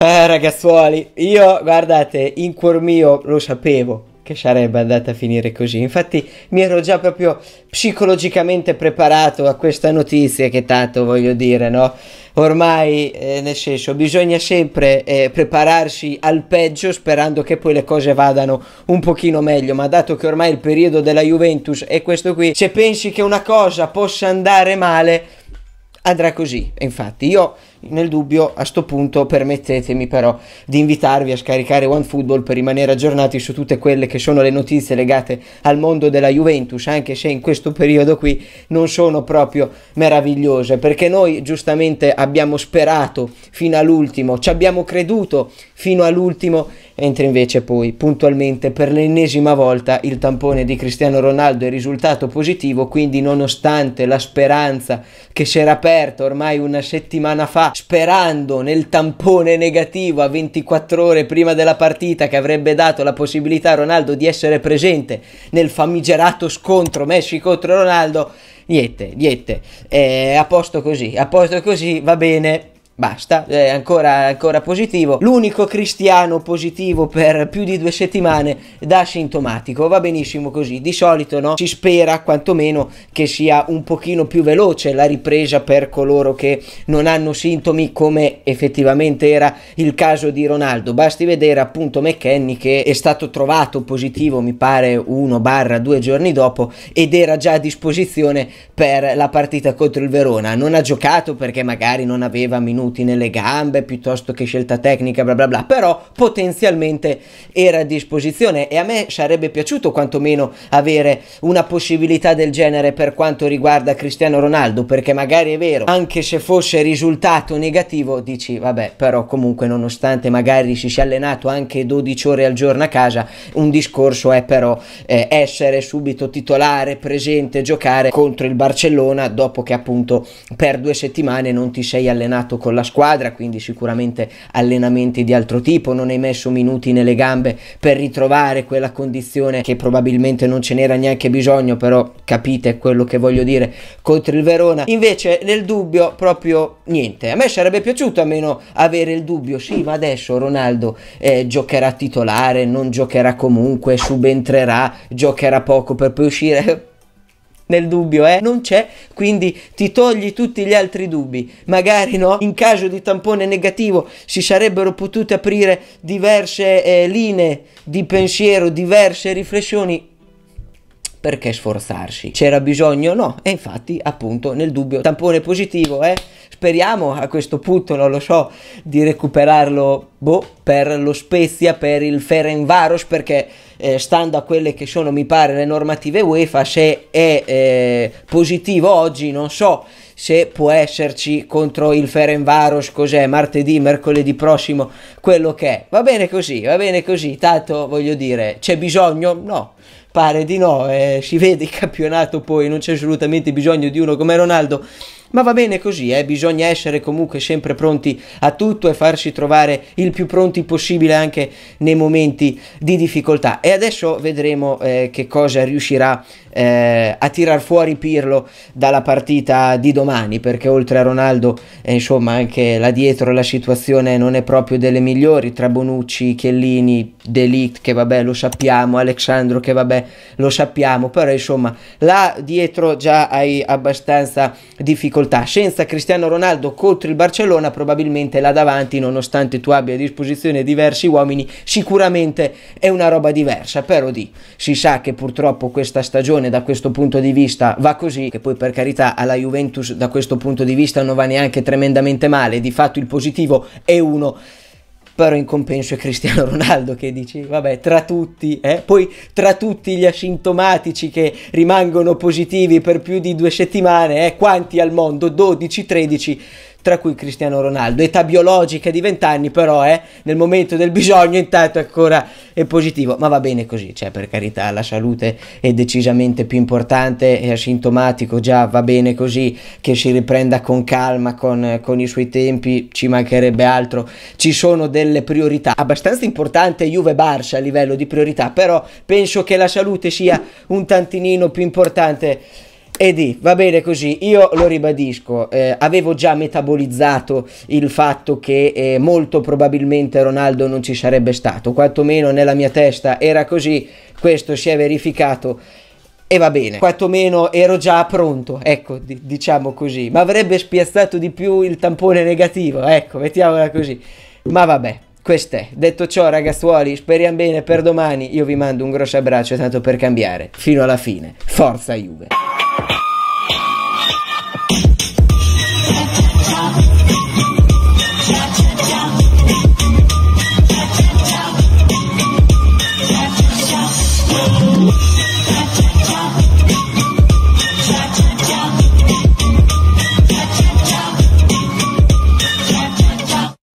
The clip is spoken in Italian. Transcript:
Eh, ragazzuoli, io guardate, in cuor mio lo sapevo che sarebbe andata a finire così. Infatti mi ero già proprio psicologicamente preparato a questa notizia che tanto voglio dire, no? Ormai, eh, nel senso, bisogna sempre eh, prepararsi al peggio sperando che poi le cose vadano un pochino meglio, ma dato che ormai il periodo della Juventus è questo qui, se pensi che una cosa possa andare male, andrà così. Infatti io nel dubbio, a sto punto permettetemi però di invitarvi a scaricare OneFootball per rimanere aggiornati su tutte quelle che sono le notizie legate al mondo della Juventus, anche se in questo periodo qui non sono proprio meravigliose, perché noi giustamente abbiamo sperato fino all'ultimo, ci abbiamo creduto fino all'ultimo, mentre invece poi puntualmente per l'ennesima volta il tampone di Cristiano Ronaldo è risultato positivo, quindi nonostante la speranza che si era aperta ormai una settimana fa, sperando nel tampone negativo a 24 ore prima della partita che avrebbe dato la possibilità a Ronaldo di essere presente nel famigerato scontro Messi contro Ronaldo, niente, niente, è eh, a posto così, a posto così, va bene, Basta, è ancora, ancora positivo. L'unico cristiano positivo per più di due settimane da sintomatico. Va benissimo così. Di solito no? si spera quantomeno che sia un pochino più veloce la ripresa per coloro che non hanno sintomi come effettivamente era il caso di Ronaldo. Basti vedere appunto McKenny che è stato trovato positivo mi pare uno barra due giorni dopo ed era già a disposizione per la partita contro il Verona. Non ha giocato perché magari non aveva minuti saluti nelle gambe piuttosto che scelta tecnica, bla bla bla, però potenzialmente era a disposizione e a me sarebbe piaciuto quantomeno avere una possibilità del genere per quanto riguarda Cristiano Ronaldo, perché magari è vero, anche se fosse risultato negativo, dici vabbè, però comunque nonostante magari si sia allenato anche 12 ore al giorno a casa, un discorso è però eh, essere subito titolare, presente, giocare contro il Barcellona dopo che appunto per due settimane non ti sei allenato con la la squadra, quindi sicuramente allenamenti di altro tipo, non hai messo minuti nelle gambe per ritrovare quella condizione che probabilmente non ce n'era neanche bisogno, però capite quello che voglio dire contro il Verona. Invece nel dubbio proprio niente. A me sarebbe piaciuto almeno avere il dubbio, sì, ma adesso Ronaldo eh, giocherà titolare, non giocherà comunque, subentrerà, giocherà poco per poi uscire nel dubbio, eh? Non c'è, quindi ti togli tutti gli altri dubbi. Magari no, in caso di tampone negativo si sarebbero potute aprire diverse eh, linee di pensiero, diverse riflessioni perché sforzarsi? C'era bisogno? No, e infatti appunto nel dubbio tampone positivo, eh? Speriamo a questo punto, non lo so, di recuperarlo boh, per lo Spezia, per il Ferenvaros, perché eh, stando a quelle che sono, mi pare, le normative UEFA, se è eh, positivo oggi, non so se può esserci contro il Ferenvaros, cos'è, martedì, mercoledì prossimo, quello che è. Va bene così, va bene così, tanto voglio dire, c'è bisogno? No, pare di no, eh, si vede il campionato poi, non c'è assolutamente bisogno di uno come Ronaldo ma va bene così, eh? bisogna essere comunque sempre pronti a tutto e farsi trovare il più pronti possibile anche nei momenti di difficoltà. E adesso vedremo eh, che cosa riuscirà eh, a tirar fuori Pirlo dalla partita di domani, perché oltre a Ronaldo, eh, insomma, anche là dietro la situazione non è proprio delle migliori, tra Bonucci, Chiellini, Delict, che vabbè lo sappiamo, Alexandro, che vabbè lo sappiamo, però insomma, là dietro già hai abbastanza difficoltà difficoltà. Senza Cristiano Ronaldo contro il Barcellona probabilmente là davanti, nonostante tu abbia a disposizione diversi uomini, sicuramente è una roba diversa. Però di, si sa che purtroppo questa stagione da questo punto di vista va così, che poi per carità alla Juventus da questo punto di vista non va neanche tremendamente male, di fatto il positivo è uno però in compenso è Cristiano Ronaldo che dici, vabbè, tra tutti, eh? poi tra tutti gli asintomatici che rimangono positivi per più di due settimane, eh? quanti al mondo? 12, 13, tra cui Cristiano Ronaldo. Età biologica di 20 anni però eh, nel momento del bisogno intanto ancora è positivo, ma va bene così, cioè per carità la salute è decisamente più importante, è asintomatico già, va bene così che si riprenda con calma, con, con i suoi tempi, ci mancherebbe altro, ci sono delle priorità abbastanza importanti Juve-Barça a livello di priorità, però penso che la salute sia un tantinino più importante Edi, va bene così, io lo ribadisco, eh, avevo già metabolizzato il fatto che eh, molto probabilmente Ronaldo non ci sarebbe stato, quantomeno nella mia testa era così, questo si è verificato e va bene, quantomeno ero già pronto, ecco, d- diciamo così, ma avrebbe spiazzato di più il tampone negativo, ecco, mettiamola così, ma vabbè. Questo è. Detto ciò, ragazzuoli, speriamo bene per domani. Io vi mando un grosso abbraccio, tanto per cambiare. Fino alla fine. Forza Juve!